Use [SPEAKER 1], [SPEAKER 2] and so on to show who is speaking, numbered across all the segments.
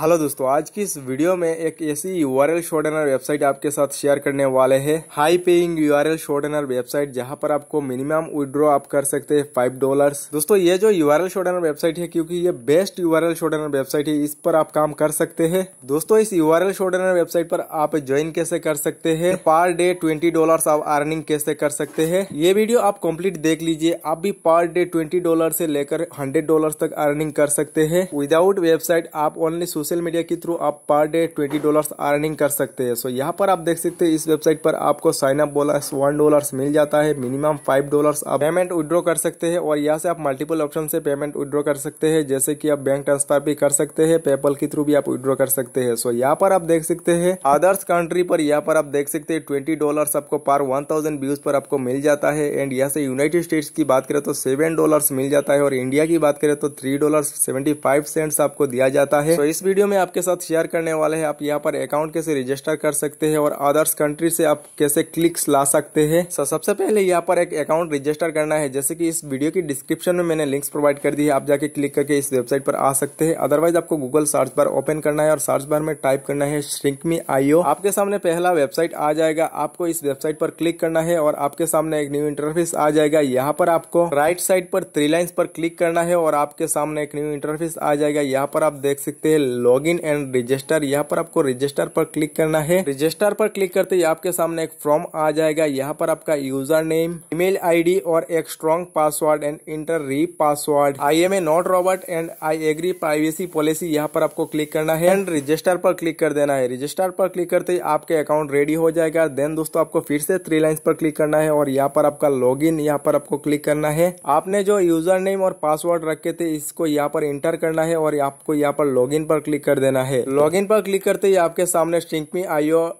[SPEAKER 1] hello दोस्तों आज की इस वीडियो में एक ऐसी U R L shortener website आपके साथ शेयर करने वाले हैं high paying U R L shortener website जहां पर आपको मिनिमम विड्रॉ आप कर सकते हैं फाइव डॉलर्स दोस्तों ये जो यू आर एल वेबसाइट है क्योंकि ये best U R L shortener website है इस पर आप काम कर सकते हैं दोस्तों इस U R L shortener website पर आप ज्वाइन कैसे कर सकते है पर डे ट्वेंटी डॉलर आप अर्निंग कैसे कर सकते हैं ये वीडियो आप कम्प्लीट देख लीजिए आप भी पर डे ट्वेंटी डॉलर से लेकर हंड्रेड डॉलर तक अर्निंग कर सकते है विदाउट वेबसाइट आप ओनली सोशल मीडिया के थ्रू आप per day twenty dollars earning कर सकते हैं सो so, यहाँ पर आप देख सकते हैं इस वेबसाइट पर आपको sign up bonus one dollars मिल जाता है मिनिमम फाइव डॉलर्स आप पेमेंट विड्रॉ कर सकते हैं और यहाँ से आप मल्टीपल ऑप्शन से पेमेंट विड्रॉ कर सकते हैं जैसे कि आप बैंक ट्रांसफर भी कर सकते हैं पेपल के थ्रू भी आप विड्रॉ कर सकते हैं सो so, यहाँ पर आप देख सकते हैं अदर्स कंट्री पर यहाँ पर आप देख सकते हैं ट्वेंटी डॉलर आपको पर वन थाउजेंड व्यूज पर आपको मिल जाता है एंड यहाँ से यूनाइटेड स्टेट्स की बात करें तो सेवन डॉलर मिल जाता है और इंडिया की बात करें तो three dollar seventy five cents आपको दिया जाता है तो so, इस वीडियो वीडियो में आपके साथ शेयर करने वाले हैं आप यहाँ पर अकाउंट कैसे रजिस्टर कर सकते हैं और अदर्स कंट्री से आप कैसे क्लिक्स ला सकते हैं सबसे पहले यहाँ पर एक अकाउंट रजिस्टर करना है जैसे कि इस वीडियो की डिस्क्रिप्शन में मैंने लिंक्स प्रोवाइड कर दी है आप जाके क्लिक करके इस वेबसाइट पर आ सकते हैं अदरवाइज आपको गूगल सर्च बार ओपन करना है और सर्च बार में टाइप करना है श्रिंक मी आईओ आपके सामने पहला वेबसाइट आ जाएगा आपको इस वेबसाइट पर क्लिक करना है और आपके सामने एक न्यू इंटरफेस आ जाएगा यहाँ पर आपको राइट साइड पर थ्री लाइन्स पर क्लिक करना है और आपके सामने एक न्यू इंटरफेस आ जाएगा यहाँ पर आप देख सकते हैं लॉग इन एंड रजिस्टर यहाँ पर आपको रजिस्टर पर क्लिक करना है रजिस्टर पर क्लिक करते ही आपके सामने एक फॉर्म आ जाएगा यहाँ पर आपका यूजर नेम ईमेल आईडी और एक strong password and enter re password I am a not robot and I agree privacy policy यहाँ पर आपको क्लिक करना है एंड रजिस्टर पर क्लिक कर देना है रजिस्टर पर क्लिक करते ही आपके अकाउंट रेडी हो जाएगा देन दोस्तों आपको फिर से थ्री लाइन्स पर क्लिक करना है और यहाँ पर आपका लॉग इन यहाँ पर आपको क्लिक करना है आपने जो यूजर नेम और पासवर्ड रखे थे इसको यहाँ पर इंटर करना है और आपको यहाँ पर लॉग इन पर क्लिक क्लिक कर देना है लॉगिन पर क्लिक करते ही आपके सामने स्ट्रिंग में आईओ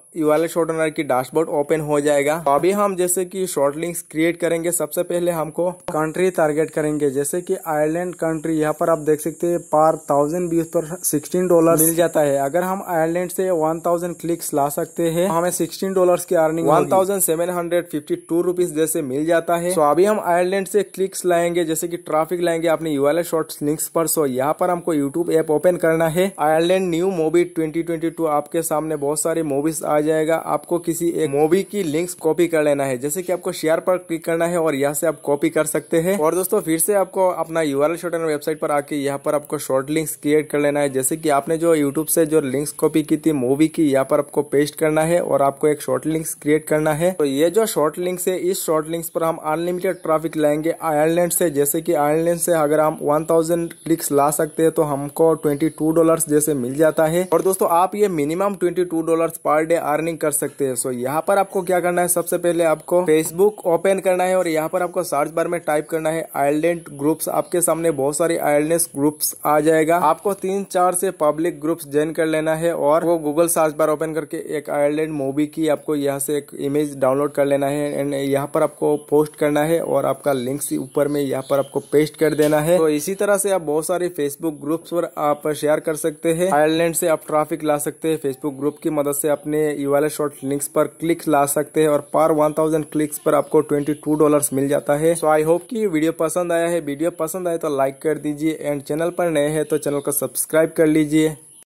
[SPEAKER 1] शॉर्ट ऑनर की डैशबोर्ड ओपन हो जाएगा तो अभी हम जैसे कि शॉर्ट लिंक्स क्रिएट करेंगे सबसे पहले हमको कंट्री टारगेट करेंगे जैसे कि आयरलैंड कंट्री यहाँ पर आप देख सकते हैं पर थाउजेंड बीस पर सिक्सटीन डॉलर मिल जाता है अगर हम आयरलैंड से वन थाउजेंड क्लिक्स ला सकते हैं हमें सिक्सटीन डॉलर की earning one thousand hundred fifty two जैसे मिल जाता है तो अभी हम आयरलैंड से क्लिक्स लाएंगे जैसे की ट्राफिक लाएंगे अपने वाले शॉर्ट लिंक्स पर सो तो यहाँ पर हमको यूट्यूब ऐप ओपन करना है आयरलैंड न्यू मूवी 2022 आपके सामने बहुत सारी मूवीज आ जाएगा आपको किसी एक मूवी की लिंक्स कॉपी कर लेना है जैसे कि आपको शेयर पर क्लिक करना है और यहाँ से आप कॉपी कर सकते हैं और दोस्तों फिर से आपको अपना यू आर वेबसाइट पर आके यहाँ पर आपको शॉर्ट लिंक्स क्रिएट कर लेना है जैसे कि आपने जो यूट्यूब से जो लिंक्स कॉपी की थी मूवी की यहाँ पर आपको पेस्ट करना है और आपको एक शॉर्ट लिंक्स क्रिएट करना है तो ये जो शॉर्ट लिंक्स है इस शॉर्ट लिंक्स पर हम अनलिमिटेड ट्रैफिक लाएंगे आयरलैंड से जैसे कि आयरलैंड से अगर हम 1000 क्लिक्स ला सकते हैं तो हमको 22 डॉलर्स से मिल जाता है और दोस्तों आप ये minimum twenty two dollar per day earning कर सकते हैं सो यहाँ पर आपको क्या करना है सबसे पहले आपको फेसबुक ओपन करना है और यहाँ पर आपको सर्च बार में टाइप करना है आयरलैंड ग्रुप्स आपके सामने बहुत सारे आयरलैंड ग्रुप्स आ जाएगा आपको तीन चार से पब्लिक ग्रुप्स ज्वाइन कर लेना है और वो गूगल सर्च बार ओपन करके एक आयरलैंड मूवी की आपको यहाँ से एक इमेज डाउनलोड कर लेना है एंड यहाँ पर आपको पोस्ट करना है और आपका लिंक ऊपर में यहाँ पर आपको पेस्ट कर देना है तो इसी तरह से आप बहुत सारे फेसबुक ग्रुप्स पर आप शेयर कर सकते सकते हैं आयरलैंड से आप ट्रैफिक ला सकते हैं फेसबुक ग्रुप की मदद से अपने यू वाले शॉर्ट लिंक्स पर क्लिक्स ला सकते हैं और पर 1000 क्लिक्स पर आपको 22 डॉलर्स मिल जाता है सो आई होप कि वीडियो पसंद आया है वीडियो पसंद आए तो लाइक कर दीजिए एंड चैनल पर नए हैं तो चैनल को सब्सक्राइब कर लीजिए